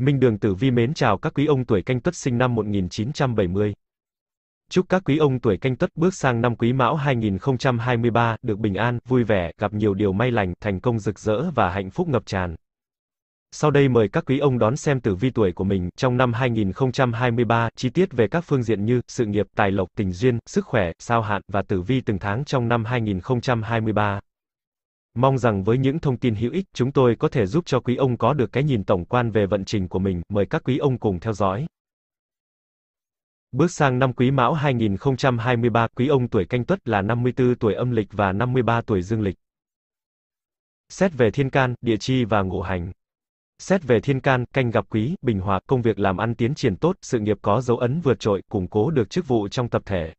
Minh Đường Tử Vi mến chào các quý ông tuổi canh tuất sinh năm 1970. Chúc các quý ông tuổi canh tuất bước sang năm quý mão 2023, được bình an, vui vẻ, gặp nhiều điều may lành, thành công rực rỡ và hạnh phúc ngập tràn. Sau đây mời các quý ông đón xem tử vi tuổi của mình trong năm 2023, chi tiết về các phương diện như sự nghiệp, tài lộc, tình duyên, sức khỏe, sao hạn và tử vi từng tháng trong năm 2023. Mong rằng với những thông tin hữu ích, chúng tôi có thể giúp cho quý ông có được cái nhìn tổng quan về vận trình của mình. Mời các quý ông cùng theo dõi. Bước sang năm Quý Mão 2023, quý ông tuổi Canh Tuất là 54 tuổi âm lịch và 53 tuổi dương lịch. Xét về thiên can, địa chi và ngũ hành. Xét về thiên can, canh gặp quý, bình hòa, công việc làm ăn tiến triển tốt, sự nghiệp có dấu ấn vượt trội, củng cố được chức vụ trong tập thể,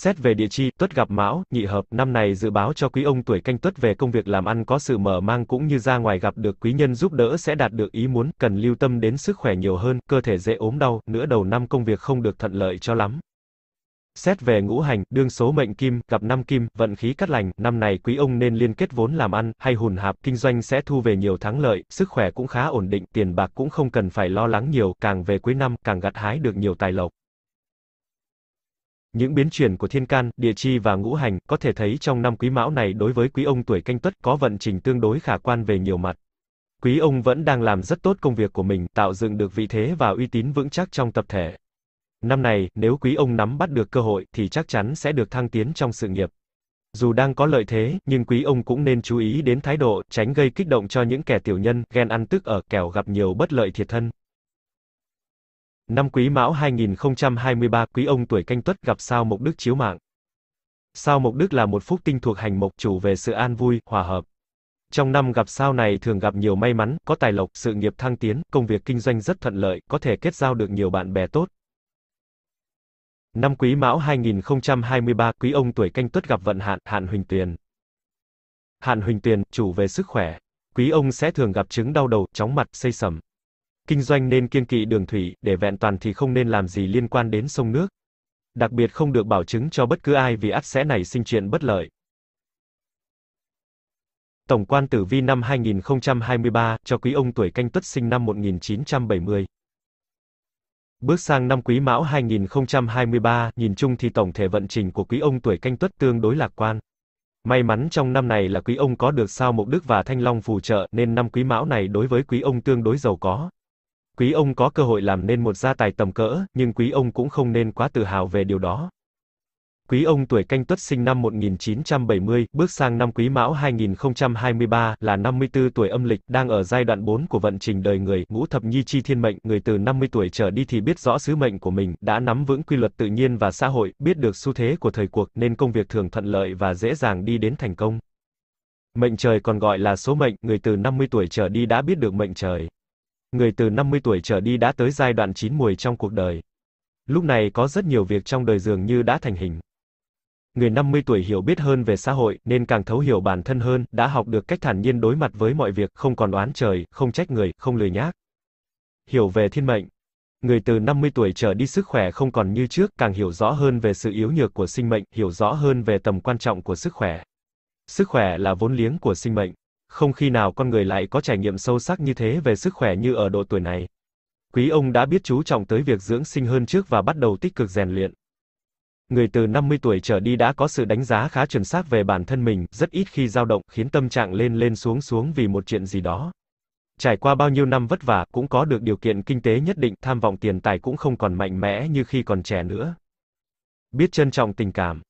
Xét về địa chi, tuất gặp mão, nhị hợp, năm này dự báo cho quý ông tuổi canh tuất về công việc làm ăn có sự mở mang cũng như ra ngoài gặp được quý nhân giúp đỡ sẽ đạt được ý muốn, cần lưu tâm đến sức khỏe nhiều hơn, cơ thể dễ ốm đau, nửa đầu năm công việc không được thuận lợi cho lắm. Xét về ngũ hành, đương số mệnh kim, gặp năm kim, vận khí cắt lành, năm này quý ông nên liên kết vốn làm ăn, hay hùn hạp, kinh doanh sẽ thu về nhiều thắng lợi, sức khỏe cũng khá ổn định, tiền bạc cũng không cần phải lo lắng nhiều, càng về cuối năm, càng gặt hái được nhiều tài lộc. Những biến chuyển của thiên can, địa chi và ngũ hành có thể thấy trong năm quý mão này đối với quý ông tuổi canh tuất có vận trình tương đối khả quan về nhiều mặt. Quý ông vẫn đang làm rất tốt công việc của mình, tạo dựng được vị thế và uy tín vững chắc trong tập thể. Năm này, nếu quý ông nắm bắt được cơ hội thì chắc chắn sẽ được thăng tiến trong sự nghiệp. Dù đang có lợi thế, nhưng quý ông cũng nên chú ý đến thái độ, tránh gây kích động cho những kẻ tiểu nhân, ghen ăn tức ở, kẻo gặp nhiều bất lợi thiệt thân. Năm Quý Mão 2023, Quý ông tuổi Canh Tuất gặp sao Mộc Đức chiếu mạng. Sao Mộc Đức là một phúc tinh thuộc hành mộc chủ về sự an vui, hòa hợp. Trong năm gặp sao này thường gặp nhiều may mắn, có tài lộc, sự nghiệp thăng tiến, công việc kinh doanh rất thuận lợi, có thể kết giao được nhiều bạn bè tốt. Năm Quý Mão 2023, Quý ông tuổi Canh Tuất gặp vận hạn, hạn huỳnh Tuyền. Hạn huỳnh Tuyền chủ về sức khỏe. Quý ông sẽ thường gặp chứng đau đầu, chóng mặt, say sầm. Kinh doanh nên kiên kỵ đường thủy, để vẹn toàn thì không nên làm gì liên quan đến sông nước. Đặc biệt không được bảo chứng cho bất cứ ai vì ắt sẽ nảy sinh chuyện bất lợi. Tổng quan tử vi năm 2023 cho quý ông tuổi canh tuất sinh năm 1970. Bước sang năm quý mão 2023, nhìn chung thì tổng thể vận trình của quý ông tuổi canh tuất tương đối lạc quan. May mắn trong năm này là quý ông có được sao mục đức và thanh long phù trợ nên năm quý mão này đối với quý ông tương đối giàu có quý ông có cơ hội làm nên một gia tài tầm cỡ, nhưng quý ông cũng không nên quá tự hào về điều đó. Quý ông tuổi canh tuất sinh năm 1970, bước sang năm quý mão 2023, là 54 tuổi âm lịch, đang ở giai đoạn 4 của vận trình đời người, ngũ thập nhi chi thiên mệnh, người từ 50 tuổi trở đi thì biết rõ sứ mệnh của mình, đã nắm vững quy luật tự nhiên và xã hội, biết được xu thế của thời cuộc, nên công việc thường thuận lợi và dễ dàng đi đến thành công. Mệnh trời còn gọi là số mệnh, người từ 50 tuổi trở đi đã biết được mệnh trời người từ 50 tuổi trở đi đã tới giai đoạn chín muồi trong cuộc đời. Lúc này có rất nhiều việc trong đời dường như đã thành hình. Người 50 tuổi hiểu biết hơn về xã hội, nên càng thấu hiểu bản thân hơn, đã học được cách thản nhiên đối mặt với mọi việc, không còn oán trời, không trách người, không lười nhác. Hiểu về thiên mệnh. Người từ 50 tuổi trở đi sức khỏe không còn như trước, càng hiểu rõ hơn về sự yếu nhược của sinh mệnh, hiểu rõ hơn về tầm quan trọng của sức khỏe. Sức khỏe là vốn liếng của sinh mệnh không khi nào con người lại có trải nghiệm sâu sắc như thế về sức khỏe như ở độ tuổi này. Quý ông đã biết chú trọng tới việc dưỡng sinh hơn trước và bắt đầu tích cực rèn luyện. Người từ 50 tuổi trở đi đã có sự đánh giá khá chuẩn xác về bản thân mình, rất ít khi dao động khiến tâm trạng lên lên xuống xuống vì một chuyện gì đó. Trải qua bao nhiêu năm vất vả, cũng có được điều kiện kinh tế nhất định, tham vọng tiền tài cũng không còn mạnh mẽ như khi còn trẻ nữa. Biết trân trọng tình cảm.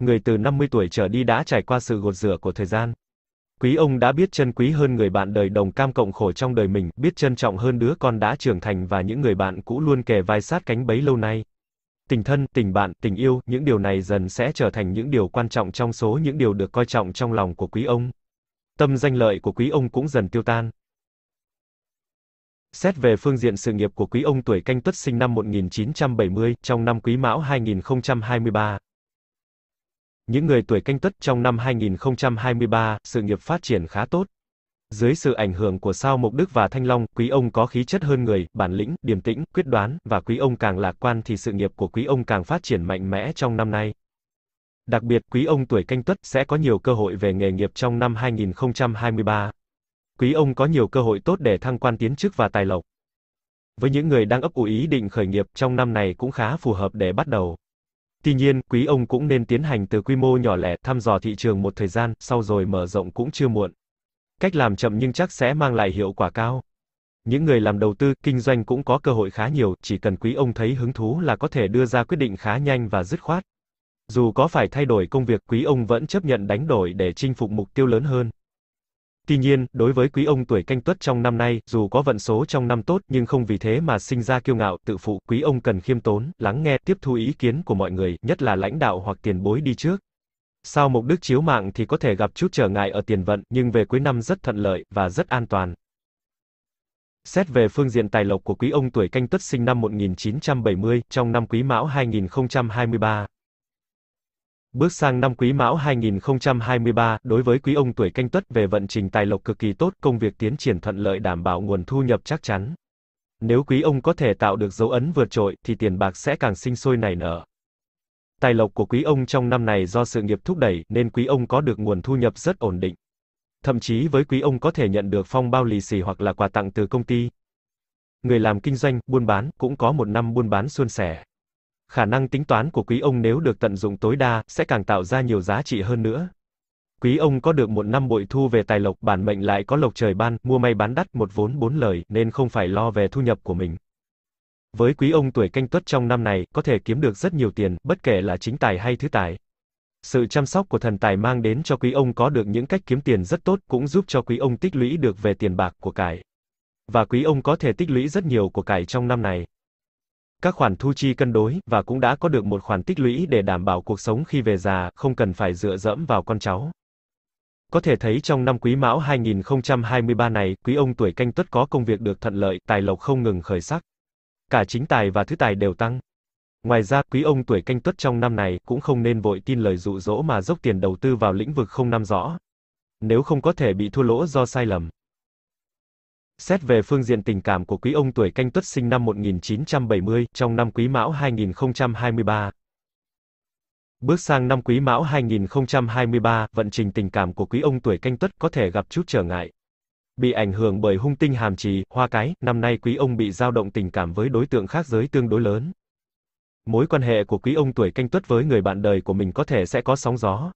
Người từ 50 tuổi trở đi đã trải qua sự gột rửa của thời gian, Quý ông đã biết trân quý hơn người bạn đời đồng cam cộng khổ trong đời mình, biết trân trọng hơn đứa con đã trưởng thành và những người bạn cũ luôn kề vai sát cánh bấy lâu nay. Tình thân, tình bạn, tình yêu, những điều này dần sẽ trở thành những điều quan trọng trong số những điều được coi trọng trong lòng của quý ông. Tâm danh lợi của quý ông cũng dần tiêu tan. Xét về phương diện sự nghiệp của quý ông tuổi canh tuất sinh năm 1970, trong năm quý mão 2023, những người tuổi canh tuất trong năm 2023, sự nghiệp phát triển khá tốt. Dưới sự ảnh hưởng của sao Mộc Đức và Thanh Long, quý ông có khí chất hơn người, bản lĩnh, điềm tĩnh, quyết đoán, và quý ông càng lạc quan thì sự nghiệp của quý ông càng phát triển mạnh mẽ trong năm nay. Đặc biệt, quý ông tuổi canh tuất sẽ có nhiều cơ hội về nghề nghiệp trong năm 2023. Quý ông có nhiều cơ hội tốt để thăng quan tiến chức và tài lộc. Với những người đang ấp ủ ý định khởi nghiệp trong năm này cũng khá phù hợp để bắt đầu. Tuy nhiên, quý ông cũng nên tiến hành từ quy mô nhỏ lẻ, thăm dò thị trường một thời gian, sau rồi mở rộng cũng chưa muộn. Cách làm chậm nhưng chắc sẽ mang lại hiệu quả cao. Những người làm đầu tư, kinh doanh cũng có cơ hội khá nhiều, chỉ cần quý ông thấy hứng thú là có thể đưa ra quyết định khá nhanh và dứt khoát. Dù có phải thay đổi công việc, quý ông vẫn chấp nhận đánh đổi để chinh phục mục tiêu lớn hơn. Tuy nhiên, đối với quý ông tuổi canh tuất trong năm nay, dù có vận số trong năm tốt nhưng không vì thế mà sinh ra kiêu ngạo, tự phụ, quý ông cần khiêm tốn, lắng nghe, tiếp thu ý kiến của mọi người, nhất là lãnh đạo hoặc tiền bối đi trước. Sau mục đức chiếu mạng thì có thể gặp chút trở ngại ở tiền vận, nhưng về cuối năm rất thuận lợi và rất an toàn. Xét về phương diện tài lộc của quý ông tuổi canh tuất sinh năm 1970, trong năm quý mão 2023, Bước sang năm Quý Mão 2023, đối với quý ông tuổi Canh Tuất về vận trình tài lộc cực kỳ tốt, công việc tiến triển thuận lợi đảm bảo nguồn thu nhập chắc chắn. Nếu quý ông có thể tạo được dấu ấn vượt trội thì tiền bạc sẽ càng sinh sôi nảy nở. Tài lộc của quý ông trong năm này do sự nghiệp thúc đẩy nên quý ông có được nguồn thu nhập rất ổn định. Thậm chí với quý ông có thể nhận được phong bao lì xì hoặc là quà tặng từ công ty. Người làm kinh doanh, buôn bán cũng có một năm buôn bán suôn sẻ khả năng tính toán của quý ông nếu được tận dụng tối đa, sẽ càng tạo ra nhiều giá trị hơn nữa. Quý ông có được một năm bội thu về tài lộc bản mệnh lại có lộc trời ban, mua may bán đắt một vốn bốn lời, nên không phải lo về thu nhập của mình. Với quý ông tuổi canh tuất trong năm này, có thể kiếm được rất nhiều tiền, bất kể là chính tài hay thứ tài. Sự chăm sóc của thần tài mang đến cho quý ông có được những cách kiếm tiền rất tốt, cũng giúp cho quý ông tích lũy được về tiền bạc của cải. Và quý ông có thể tích lũy rất nhiều của cải trong năm này các khoản thu chi cân đối và cũng đã có được một khoản tích lũy để đảm bảo cuộc sống khi về già, không cần phải dựa dẫm vào con cháu. Có thể thấy trong năm Quý Mão 2023 này, quý ông tuổi Canh Tuất có công việc được thuận lợi, tài lộc không ngừng khởi sắc. Cả chính tài và thứ tài đều tăng. Ngoài ra, quý ông tuổi Canh Tuất trong năm này cũng không nên vội tin lời dụ dỗ mà dốc tiền đầu tư vào lĩnh vực không nắm rõ. Nếu không có thể bị thua lỗ do sai lầm. Xét về phương diện tình cảm của quý ông tuổi canh tuất sinh năm 1970, trong năm quý mão 2023. Bước sang năm quý mão 2023, vận trình tình cảm của quý ông tuổi canh tuất có thể gặp chút trở ngại. Bị ảnh hưởng bởi hung tinh hàm trì, hoa cái, năm nay quý ông bị dao động tình cảm với đối tượng khác giới tương đối lớn. Mối quan hệ của quý ông tuổi canh tuất với người bạn đời của mình có thể sẽ có sóng gió,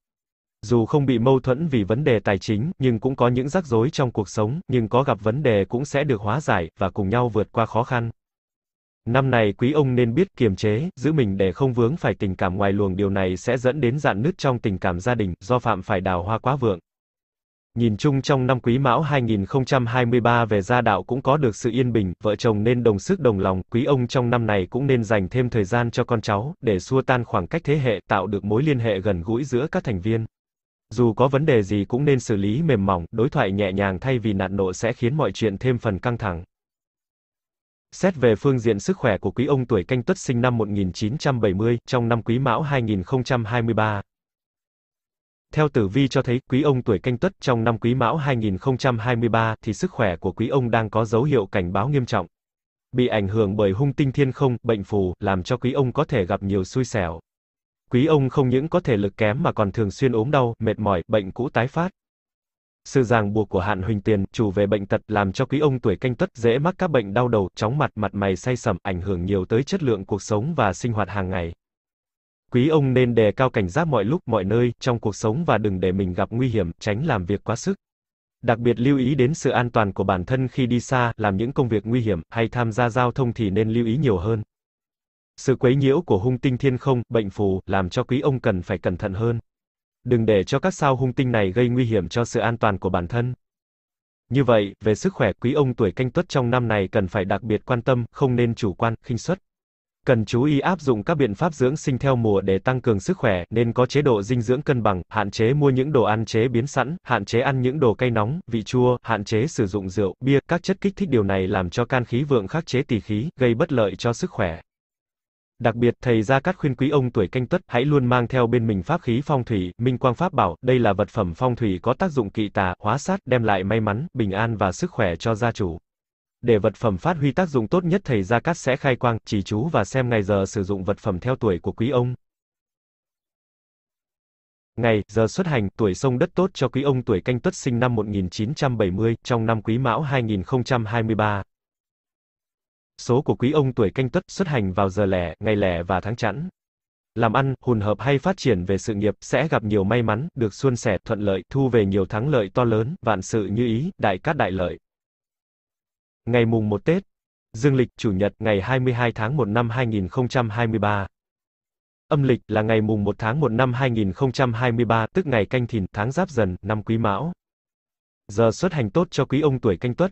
dù không bị mâu thuẫn vì vấn đề tài chính, nhưng cũng có những rắc rối trong cuộc sống, nhưng có gặp vấn đề cũng sẽ được hóa giải, và cùng nhau vượt qua khó khăn. Năm này quý ông nên biết kiềm chế, giữ mình để không vướng phải tình cảm ngoài luồng điều này sẽ dẫn đến dạn nứt trong tình cảm gia đình, do phạm phải đào hoa quá vượng. Nhìn chung trong năm quý mão 2023 về gia đạo cũng có được sự yên bình, vợ chồng nên đồng sức đồng lòng, quý ông trong năm này cũng nên dành thêm thời gian cho con cháu, để xua tan khoảng cách thế hệ, tạo được mối liên hệ gần gũi giữa các thành viên. Dù có vấn đề gì cũng nên xử lý mềm mỏng, đối thoại nhẹ nhàng thay vì nạt nộ sẽ khiến mọi chuyện thêm phần căng thẳng. Xét về phương diện sức khỏe của quý ông tuổi canh tuất sinh năm 1970, trong năm quý mão 2023. Theo tử vi cho thấy, quý ông tuổi canh tuất trong năm quý mão 2023 thì sức khỏe của quý ông đang có dấu hiệu cảnh báo nghiêm trọng. Bị ảnh hưởng bởi hung tinh thiên không, bệnh phù, làm cho quý ông có thể gặp nhiều xui xẻo. Quý ông không những có thể lực kém mà còn thường xuyên ốm đau, mệt mỏi, bệnh cũ tái phát. Sự ràng buộc của Hạn Huỳnh Tiền, chủ về bệnh tật làm cho quý ông tuổi canh tuất dễ mắc các bệnh đau đầu, chóng mặt, mặt mày say sẩm, ảnh hưởng nhiều tới chất lượng cuộc sống và sinh hoạt hàng ngày. Quý ông nên đề cao cảnh giác mọi lúc, mọi nơi trong cuộc sống và đừng để mình gặp nguy hiểm, tránh làm việc quá sức. Đặc biệt lưu ý đến sự an toàn của bản thân khi đi xa, làm những công việc nguy hiểm hay tham gia giao thông thì nên lưu ý nhiều hơn. Sự quấy nhiễu của hung tinh thiên không, bệnh phù, làm cho quý ông cần phải cẩn thận hơn. Đừng để cho các sao hung tinh này gây nguy hiểm cho sự an toàn của bản thân. Như vậy, về sức khỏe, quý ông tuổi canh tuất trong năm này cần phải đặc biệt quan tâm, không nên chủ quan, khinh suất. Cần chú ý áp dụng các biện pháp dưỡng sinh theo mùa để tăng cường sức khỏe, nên có chế độ dinh dưỡng cân bằng, hạn chế mua những đồ ăn chế biến sẵn, hạn chế ăn những đồ cay nóng, vị chua, hạn chế sử dụng rượu, bia, các chất kích thích điều này làm cho can khí vượng khắc chế tỳ khí, gây bất lợi cho sức khỏe. Đặc biệt, thầy Gia Cát khuyên quý ông tuổi canh tuất hãy luôn mang theo bên mình pháp khí phong thủy, minh quang pháp bảo, đây là vật phẩm phong thủy có tác dụng kỵ tà, hóa sát, đem lại may mắn, bình an và sức khỏe cho gia chủ. Để vật phẩm phát huy tác dụng tốt nhất thầy Gia Cát sẽ khai quang, chỉ chú và xem ngày giờ sử dụng vật phẩm theo tuổi của quý ông. Ngày, giờ xuất hành, tuổi sông đất tốt cho quý ông tuổi canh tuất sinh năm 1970, trong năm quý mão 2023 số của quý ông tuổi canh tuất xuất hành vào giờ lẻ, ngày lẻ và tháng chẵn. Làm ăn, hùn hợp hay phát triển về sự nghiệp sẽ gặp nhiều may mắn, được xuân sẻ, thuận lợi, thu về nhiều thắng lợi to lớn, vạn sự như ý, đại cát đại lợi. Ngày mùng 1 Tết, dương lịch chủ nhật ngày 22 tháng 1 năm 2023. Âm lịch là ngày mùng 1 tháng 1 năm 2023, tức ngày canh thìn, tháng giáp dần, năm quý mão. Giờ xuất hành tốt cho quý ông tuổi canh tuất,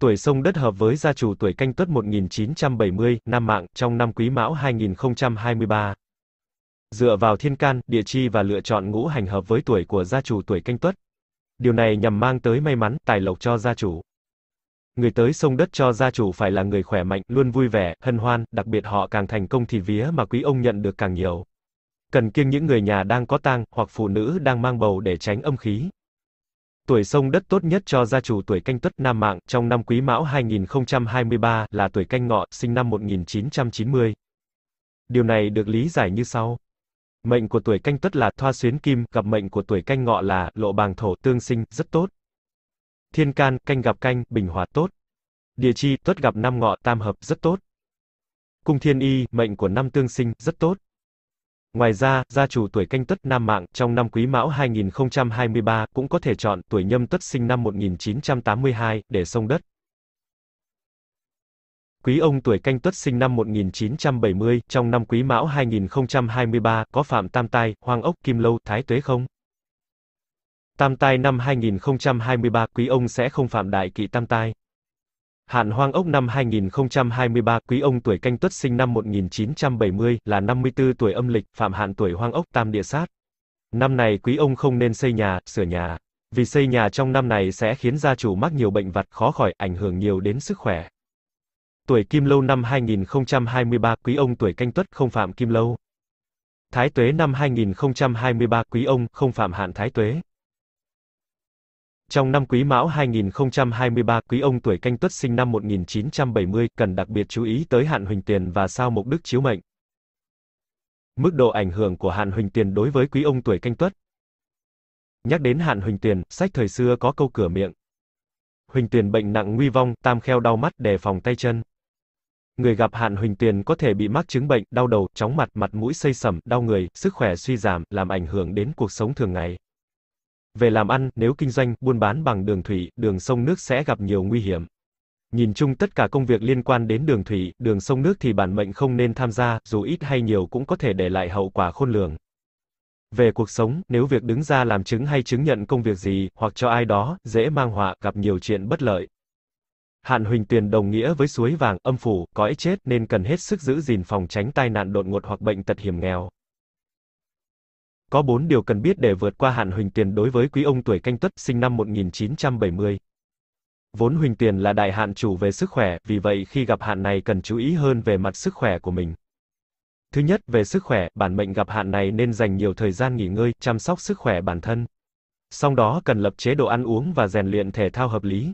Tuổi sông đất hợp với gia chủ tuổi canh tuất 1970, năm mạng, trong năm quý mão 2023. Dựa vào thiên can, địa chi và lựa chọn ngũ hành hợp với tuổi của gia chủ tuổi canh tuất. Điều này nhằm mang tới may mắn, tài lộc cho gia chủ. Người tới sông đất cho gia chủ phải là người khỏe mạnh, luôn vui vẻ, hân hoan, đặc biệt họ càng thành công thì vía mà quý ông nhận được càng nhiều. Cần kiêng những người nhà đang có tang, hoặc phụ nữ đang mang bầu để tránh âm khí. Tuổi sông đất tốt nhất cho gia chủ tuổi canh tuất Nam Mạng trong năm quý mão 2023 là tuổi canh ngọ, sinh năm 1990. Điều này được lý giải như sau. Mệnh của tuổi canh tuất là thoa xuyến kim, gặp mệnh của tuổi canh ngọ là lộ bàng thổ tương sinh, rất tốt. Thiên can, canh gặp canh, bình hòa tốt. Địa chi, tuất gặp năm ngọ, tam hợp, rất tốt. Cung thiên y, mệnh của năm tương sinh, rất tốt. Ngoài ra, gia chủ tuổi canh tuất nam mạng trong năm quý mão 2023 cũng có thể chọn tuổi nhâm tuất sinh năm 1982 để xông đất. Quý ông tuổi canh tuất sinh năm 1970 trong năm quý mão 2023 có phạm tam tai, hoang ốc, kim lâu, thái tuế không? Tam tai năm 2023 quý ông sẽ không phạm đại kỵ tam tai. Hạn Hoang Ốc năm 2023, quý ông tuổi canh tuất sinh năm 1970, là 54 tuổi âm lịch, phạm hạn tuổi Hoang Ốc tam địa sát. Năm này quý ông không nên xây nhà, sửa nhà. Vì xây nhà trong năm này sẽ khiến gia chủ mắc nhiều bệnh vặt khó khỏi, ảnh hưởng nhiều đến sức khỏe. Tuổi Kim Lâu năm 2023, quý ông tuổi canh tuất không phạm Kim Lâu. Thái Tuế năm 2023, quý ông không phạm hạn Thái Tuế. Trong năm Quý Mão 2023, quý ông tuổi Canh Tuất sinh năm 1970 cần đặc biệt chú ý tới hạn huỳnh tiền và sao mục đức chiếu mệnh. Mức độ ảnh hưởng của hạn huỳnh tiền đối với quý ông tuổi Canh Tuất. Nhắc đến hạn huỳnh tiền, sách thời xưa có câu cửa miệng. Huỳnh tiền bệnh nặng nguy vong, tam kheo đau mắt, đề phòng tay chân. Người gặp hạn huỳnh tiền có thể bị mắc chứng bệnh, đau đầu, chóng mặt, mặt mũi xây sẩm, đau người, sức khỏe suy giảm, làm ảnh hưởng đến cuộc sống thường ngày. Về làm ăn, nếu kinh doanh, buôn bán bằng đường thủy, đường sông nước sẽ gặp nhiều nguy hiểm. Nhìn chung tất cả công việc liên quan đến đường thủy, đường sông nước thì bản mệnh không nên tham gia, dù ít hay nhiều cũng có thể để lại hậu quả khôn lường. Về cuộc sống, nếu việc đứng ra làm chứng hay chứng nhận công việc gì, hoặc cho ai đó, dễ mang họa, gặp nhiều chuyện bất lợi. Hạn huỳnh tuyền đồng nghĩa với suối vàng, âm phủ, cõi chết nên cần hết sức giữ gìn phòng tránh tai nạn đột ngột hoặc bệnh tật hiểm nghèo. Có 4 điều cần biết để vượt qua hạn Huỳnh Tiền đối với quý ông tuổi Canh Tuất, sinh năm 1970. Vốn Huỳnh Tiền là đại hạn chủ về sức khỏe, vì vậy khi gặp hạn này cần chú ý hơn về mặt sức khỏe của mình. Thứ nhất, về sức khỏe, bản mệnh gặp hạn này nên dành nhiều thời gian nghỉ ngơi, chăm sóc sức khỏe bản thân. Song đó cần lập chế độ ăn uống và rèn luyện thể thao hợp lý.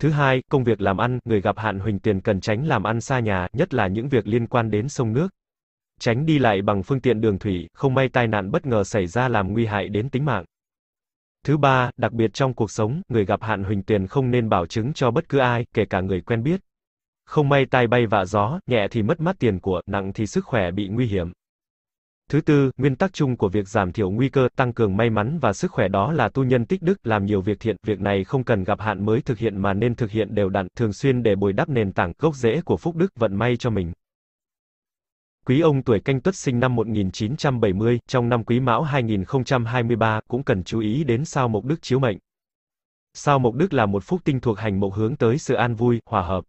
Thứ hai, công việc làm ăn, người gặp hạn Huỳnh Tiền cần tránh làm ăn xa nhà, nhất là những việc liên quan đến sông nước tránh đi lại bằng phương tiện đường thủy, không may tai nạn bất ngờ xảy ra làm nguy hại đến tính mạng. Thứ ba, đặc biệt trong cuộc sống, người gặp hạn huỳnh tiền không nên bảo chứng cho bất cứ ai, kể cả người quen biết. Không may tai bay vạ gió, nhẹ thì mất mát tiền của, nặng thì sức khỏe bị nguy hiểm. Thứ tư, nguyên tắc chung của việc giảm thiểu nguy cơ, tăng cường may mắn và sức khỏe đó là tu nhân tích đức, làm nhiều việc thiện, việc này không cần gặp hạn mới thực hiện mà nên thực hiện đều đặn, thường xuyên để bồi đắp nền tảng, gốc rễ của phúc đức, vận may cho mình. Quý ông tuổi canh tuất sinh năm 1970, trong năm quý mão 2023, cũng cần chú ý đến sao mộc đức chiếu mệnh. Sao mộc đức là một phúc tinh thuộc hành mộc hướng tới sự an vui, hòa hợp.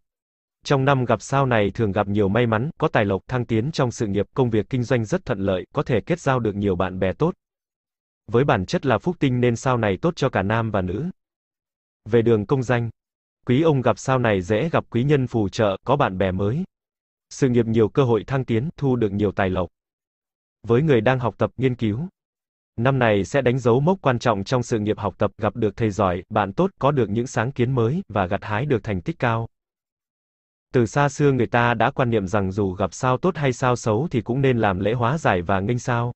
Trong năm gặp sao này thường gặp nhiều may mắn, có tài lộc, thăng tiến trong sự nghiệp, công việc kinh doanh rất thuận lợi, có thể kết giao được nhiều bạn bè tốt. Với bản chất là phúc tinh nên sao này tốt cho cả nam và nữ. Về đường công danh, quý ông gặp sao này dễ gặp quý nhân phù trợ, có bạn bè mới sự nghiệp nhiều cơ hội thăng tiến, thu được nhiều tài lộc. Với người đang học tập, nghiên cứu, năm này sẽ đánh dấu mốc quan trọng trong sự nghiệp học tập, gặp được thầy giỏi, bạn tốt, có được những sáng kiến mới và gặt hái được thành tích cao. Từ xa xưa người ta đã quan niệm rằng dù gặp sao tốt hay sao xấu thì cũng nên làm lễ hóa giải và nghênh sao.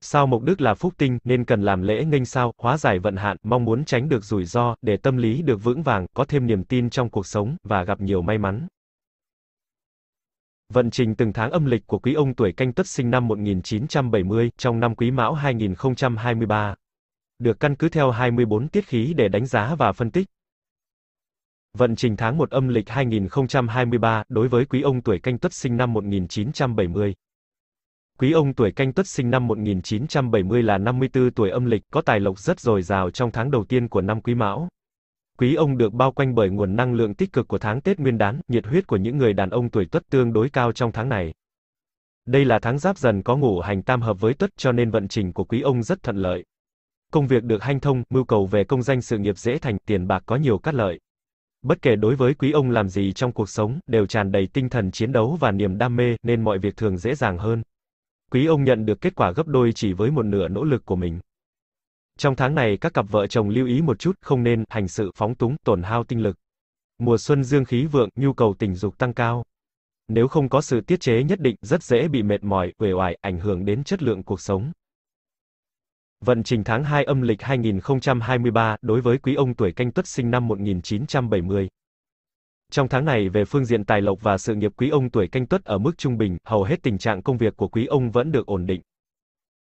Sao mục đức là phúc tinh nên cần làm lễ nghênh sao, hóa giải vận hạn, mong muốn tránh được rủi ro để tâm lý được vững vàng, có thêm niềm tin trong cuộc sống và gặp nhiều may mắn. Vận trình từng tháng âm lịch của quý ông tuổi canh tuất sinh năm 1970 trong năm quý mão 2023. Được căn cứ theo 24 tiết khí để đánh giá và phân tích. Vận trình tháng 1 âm lịch 2023 đối với quý ông tuổi canh tuất sinh năm 1970. Quý ông tuổi canh tuất sinh năm 1970 là 54 tuổi âm lịch, có tài lộc rất dồi dào trong tháng đầu tiên của năm quý mão. Quý ông được bao quanh bởi nguồn năng lượng tích cực của tháng Tết Nguyên đán, nhiệt huyết của những người đàn ông tuổi Tuất tương đối cao trong tháng này. Đây là tháng Giáp Dần có ngũ hành tam hợp với Tuất, cho nên vận trình của quý ông rất thuận lợi. Công việc được hanh thông, mưu cầu về công danh sự nghiệp dễ thành, tiền bạc có nhiều cát lợi. Bất kể đối với quý ông làm gì trong cuộc sống, đều tràn đầy tinh thần chiến đấu và niềm đam mê, nên mọi việc thường dễ dàng hơn. Quý ông nhận được kết quả gấp đôi chỉ với một nửa nỗ lực của mình. Trong tháng này các cặp vợ chồng lưu ý một chút, không nên hành sự phóng túng, tổn hao tinh lực. Mùa xuân dương khí vượng, nhu cầu tình dục tăng cao. Nếu không có sự tiết chế nhất định, rất dễ bị mệt mỏi, uể oải, ảnh hưởng đến chất lượng cuộc sống. Vận trình tháng 2 âm lịch 2023 đối với quý ông tuổi canh tuất sinh năm 1970. Trong tháng này về phương diện tài lộc và sự nghiệp quý ông tuổi canh tuất ở mức trung bình, hầu hết tình trạng công việc của quý ông vẫn được ổn định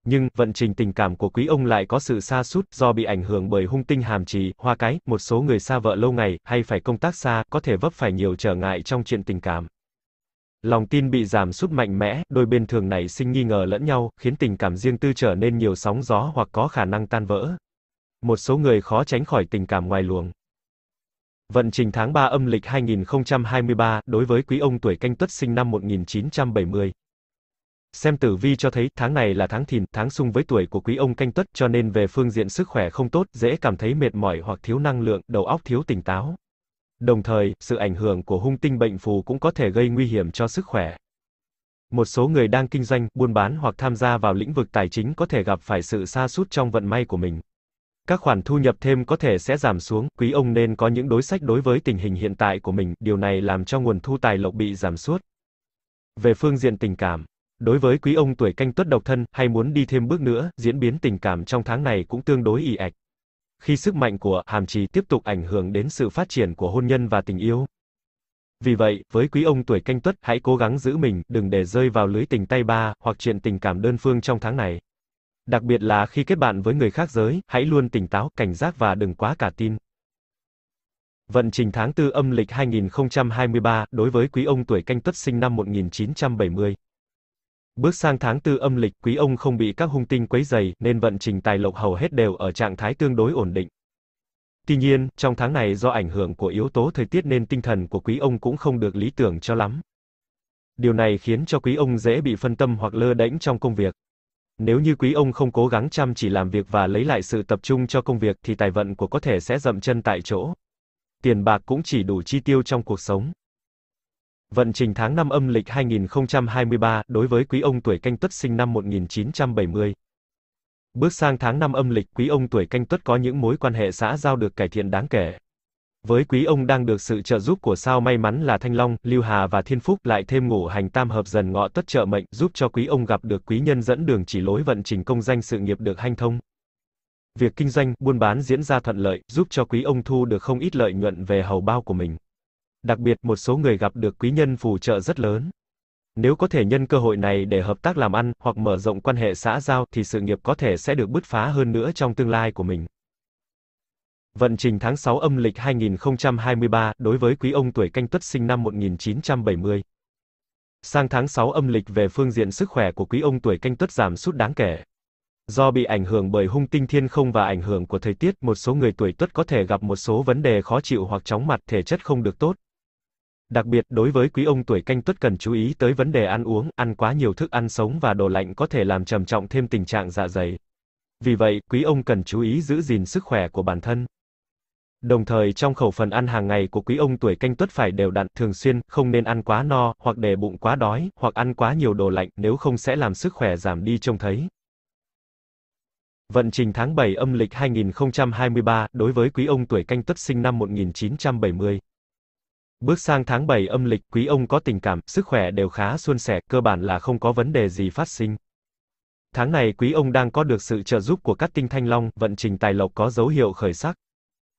nhưng vận trình tình cảm của quý ông lại có sự xa sút do bị ảnh hưởng bởi hung tinh hàm trì, hoa cái, một số người xa vợ lâu ngày hay phải công tác xa, có thể vấp phải nhiều trở ngại trong chuyện tình cảm. Lòng tin bị giảm sút mạnh mẽ, đôi bên thường nảy sinh nghi ngờ lẫn nhau, khiến tình cảm riêng tư trở nên nhiều sóng gió hoặc có khả năng tan vỡ. Một số người khó tránh khỏi tình cảm ngoài luồng. Vận trình tháng 3 âm lịch 2023 đối với quý ông tuổi Canh Tuất sinh năm 1970. Xem tử vi cho thấy, tháng này là tháng thìn, tháng xung với tuổi của quý ông canh tuất, cho nên về phương diện sức khỏe không tốt, dễ cảm thấy mệt mỏi hoặc thiếu năng lượng, đầu óc thiếu tỉnh táo. Đồng thời, sự ảnh hưởng của hung tinh bệnh phù cũng có thể gây nguy hiểm cho sức khỏe. Một số người đang kinh doanh, buôn bán hoặc tham gia vào lĩnh vực tài chính có thể gặp phải sự sa sút trong vận may của mình. Các khoản thu nhập thêm có thể sẽ giảm xuống, quý ông nên có những đối sách đối với tình hình hiện tại của mình, điều này làm cho nguồn thu tài lộc bị giảm sút. Về phương diện tình cảm, Đối với quý ông tuổi canh tuất độc thân, hay muốn đi thêm bước nữa, diễn biến tình cảm trong tháng này cũng tương đối ì ạch. Khi sức mạnh của hàm trì tiếp tục ảnh hưởng đến sự phát triển của hôn nhân và tình yêu. Vì vậy, với quý ông tuổi canh tuất, hãy cố gắng giữ mình, đừng để rơi vào lưới tình tay ba, hoặc chuyện tình cảm đơn phương trong tháng này. Đặc biệt là khi kết bạn với người khác giới, hãy luôn tỉnh táo, cảnh giác và đừng quá cả tin. Vận trình tháng 4 âm lịch 2023 đối với quý ông tuổi canh tuất sinh năm 1970. Bước sang tháng tư âm lịch, quý ông không bị các hung tinh quấy dày, nên vận trình tài lộc hầu hết đều ở trạng thái tương đối ổn định. Tuy nhiên, trong tháng này do ảnh hưởng của yếu tố thời tiết nên tinh thần của quý ông cũng không được lý tưởng cho lắm. Điều này khiến cho quý ông dễ bị phân tâm hoặc lơ đễnh trong công việc. Nếu như quý ông không cố gắng chăm chỉ làm việc và lấy lại sự tập trung cho công việc thì tài vận của có thể sẽ dậm chân tại chỗ. Tiền bạc cũng chỉ đủ chi tiêu trong cuộc sống. Vận trình tháng 5 âm lịch 2023 đối với quý ông tuổi canh tuất sinh năm 1970. Bước sang tháng 5 âm lịch, quý ông tuổi canh tuất có những mối quan hệ xã giao được cải thiện đáng kể. Với quý ông đang được sự trợ giúp của sao may mắn là Thanh Long, Lưu Hà và Thiên Phúc lại thêm ngũ hành tam hợp dần ngọ tất trợ mệnh giúp cho quý ông gặp được quý nhân dẫn đường chỉ lối vận trình công danh sự nghiệp được hanh thông. Việc kinh doanh, buôn bán diễn ra thuận lợi, giúp cho quý ông thu được không ít lợi nhuận về hầu bao của mình. Đặc biệt một số người gặp được quý nhân phù trợ rất lớn. Nếu có thể nhân cơ hội này để hợp tác làm ăn hoặc mở rộng quan hệ xã giao thì sự nghiệp có thể sẽ được bứt phá hơn nữa trong tương lai của mình. Vận trình tháng 6 âm lịch 2023 đối với quý ông tuổi canh tuất sinh năm 1970. Sang tháng 6 âm lịch về phương diện sức khỏe của quý ông tuổi canh tuất giảm sút đáng kể. Do bị ảnh hưởng bởi hung tinh thiên không và ảnh hưởng của thời tiết, một số người tuổi tuất có thể gặp một số vấn đề khó chịu hoặc chóng mặt, thể chất không được tốt, Đặc biệt, đối với quý ông tuổi canh tuất cần chú ý tới vấn đề ăn uống, ăn quá nhiều thức ăn sống và đồ lạnh có thể làm trầm trọng thêm tình trạng dạ dày. Vì vậy, quý ông cần chú ý giữ gìn sức khỏe của bản thân. Đồng thời trong khẩu phần ăn hàng ngày của quý ông tuổi canh tuất phải đều đặn, thường xuyên, không nên ăn quá no, hoặc để bụng quá đói, hoặc ăn quá nhiều đồ lạnh, nếu không sẽ làm sức khỏe giảm đi trông thấy. Vận trình tháng 7 âm lịch 2023, đối với quý ông tuổi canh tuất sinh năm 1970. Bước sang tháng 7 âm lịch, quý ông có tình cảm, sức khỏe đều khá suôn sẻ, cơ bản là không có vấn đề gì phát sinh. Tháng này quý ông đang có được sự trợ giúp của các tinh thanh long, vận trình tài lộc có dấu hiệu khởi sắc.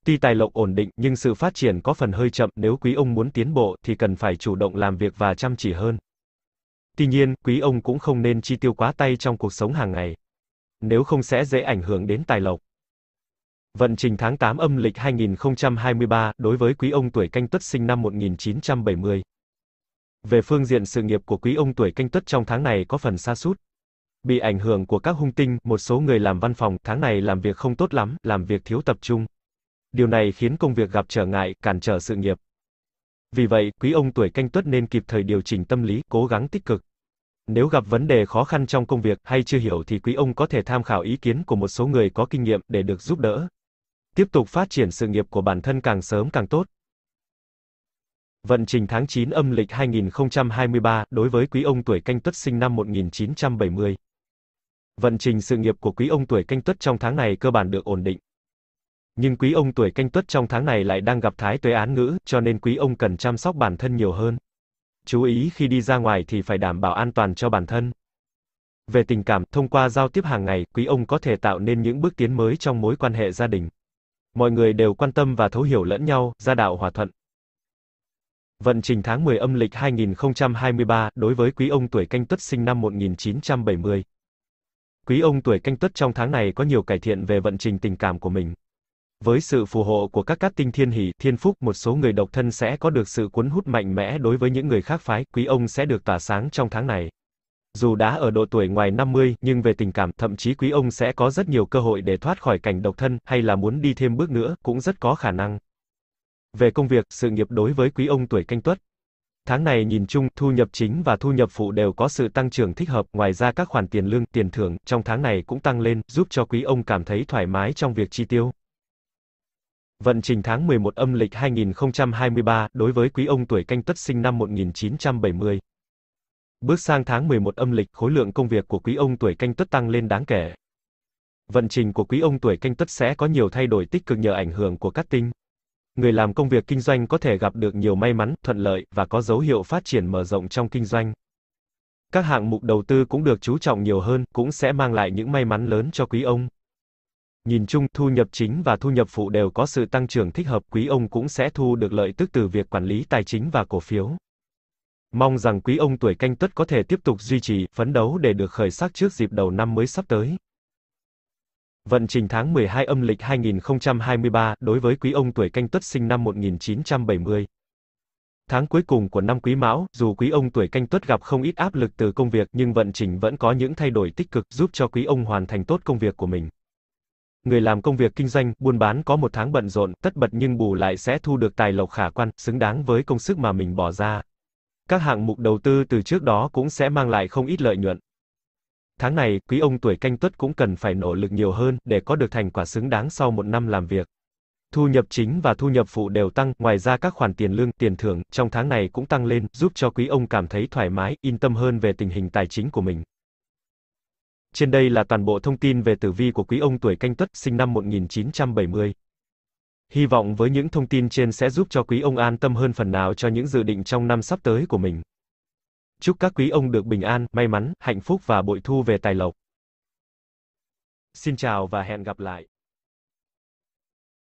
Tuy tài lộc ổn định, nhưng sự phát triển có phần hơi chậm, nếu quý ông muốn tiến bộ, thì cần phải chủ động làm việc và chăm chỉ hơn. Tuy nhiên, quý ông cũng không nên chi tiêu quá tay trong cuộc sống hàng ngày. Nếu không sẽ dễ ảnh hưởng đến tài lộc. Vận trình tháng 8 âm lịch 2023 đối với quý ông tuổi canh tuất sinh năm 1970. Về phương diện sự nghiệp của quý ông tuổi canh tuất trong tháng này có phần xa sút Bị ảnh hưởng của các hung tinh, một số người làm văn phòng tháng này làm việc không tốt lắm, làm việc thiếu tập trung. Điều này khiến công việc gặp trở ngại, cản trở sự nghiệp. Vì vậy, quý ông tuổi canh tuất nên kịp thời điều chỉnh tâm lý, cố gắng tích cực. Nếu gặp vấn đề khó khăn trong công việc hay chưa hiểu thì quý ông có thể tham khảo ý kiến của một số người có kinh nghiệm để được giúp đỡ tiếp tục phát triển sự nghiệp của bản thân càng sớm càng tốt. Vận trình tháng 9 âm lịch 2023 đối với quý ông tuổi canh tuất sinh năm 1970. Vận trình sự nghiệp của quý ông tuổi canh tuất trong tháng này cơ bản được ổn định. Nhưng quý ông tuổi canh tuất trong tháng này lại đang gặp thái tuế án ngữ, cho nên quý ông cần chăm sóc bản thân nhiều hơn. Chú ý khi đi ra ngoài thì phải đảm bảo an toàn cho bản thân. Về tình cảm, thông qua giao tiếp hàng ngày, quý ông có thể tạo nên những bước tiến mới trong mối quan hệ gia đình mọi người đều quan tâm và thấu hiểu lẫn nhau, gia đạo hòa thuận. Vận trình tháng 10 âm lịch 2023 đối với quý ông tuổi canh tuất sinh năm 1970. Quý ông tuổi canh tuất trong tháng này có nhiều cải thiện về vận trình tình cảm của mình. Với sự phù hộ của các cát tinh thiên hỷ, thiên phúc, một số người độc thân sẽ có được sự cuốn hút mạnh mẽ đối với những người khác phái, quý ông sẽ được tỏa sáng trong tháng này. Dù đã ở độ tuổi ngoài 50, nhưng về tình cảm, thậm chí quý ông sẽ có rất nhiều cơ hội để thoát khỏi cảnh độc thân, hay là muốn đi thêm bước nữa, cũng rất có khả năng. Về công việc, sự nghiệp đối với quý ông tuổi canh tuất. Tháng này nhìn chung, thu nhập chính và thu nhập phụ đều có sự tăng trưởng thích hợp, ngoài ra các khoản tiền lương, tiền thưởng, trong tháng này cũng tăng lên, giúp cho quý ông cảm thấy thoải mái trong việc chi tiêu. Vận trình tháng 11 âm lịch 2023, đối với quý ông tuổi canh tuất sinh năm 1970. Bước sang tháng 11 âm lịch, khối lượng công việc của quý ông tuổi canh tuất tăng lên đáng kể. Vận trình của quý ông tuổi canh tuất sẽ có nhiều thay đổi tích cực nhờ ảnh hưởng của các tinh. Người làm công việc kinh doanh có thể gặp được nhiều may mắn, thuận lợi và có dấu hiệu phát triển mở rộng trong kinh doanh. Các hạng mục đầu tư cũng được chú trọng nhiều hơn, cũng sẽ mang lại những may mắn lớn cho quý ông. Nhìn chung, thu nhập chính và thu nhập phụ đều có sự tăng trưởng thích hợp, quý ông cũng sẽ thu được lợi tức từ việc quản lý tài chính và cổ phiếu. Mong rằng quý ông tuổi canh tuất có thể tiếp tục duy trì, phấn đấu để được khởi sắc trước dịp đầu năm mới sắp tới. Vận trình tháng 12 âm lịch 2023 đối với quý ông tuổi canh tuất sinh năm 1970. Tháng cuối cùng của năm quý mão, dù quý ông tuổi canh tuất gặp không ít áp lực từ công việc nhưng vận trình vẫn có những thay đổi tích cực giúp cho quý ông hoàn thành tốt công việc của mình. Người làm công việc kinh doanh, buôn bán có một tháng bận rộn, tất bật nhưng bù lại sẽ thu được tài lộc khả quan, xứng đáng với công sức mà mình bỏ ra các hạng mục đầu tư từ trước đó cũng sẽ mang lại không ít lợi nhuận. Tháng này, quý ông tuổi canh tuất cũng cần phải nỗ lực nhiều hơn để có được thành quả xứng đáng sau một năm làm việc. Thu nhập chính và thu nhập phụ đều tăng, ngoài ra các khoản tiền lương, tiền thưởng trong tháng này cũng tăng lên, giúp cho quý ông cảm thấy thoải mái, yên tâm hơn về tình hình tài chính của mình. Trên đây là toàn bộ thông tin về tử vi của quý ông tuổi canh tuất sinh năm 1970. Hy vọng với những thông tin trên sẽ giúp cho quý ông an tâm hơn phần nào cho những dự định trong năm sắp tới của mình. Chúc các quý ông được bình an, may mắn, hạnh phúc và bội thu về tài lộc. Xin chào và hẹn gặp lại.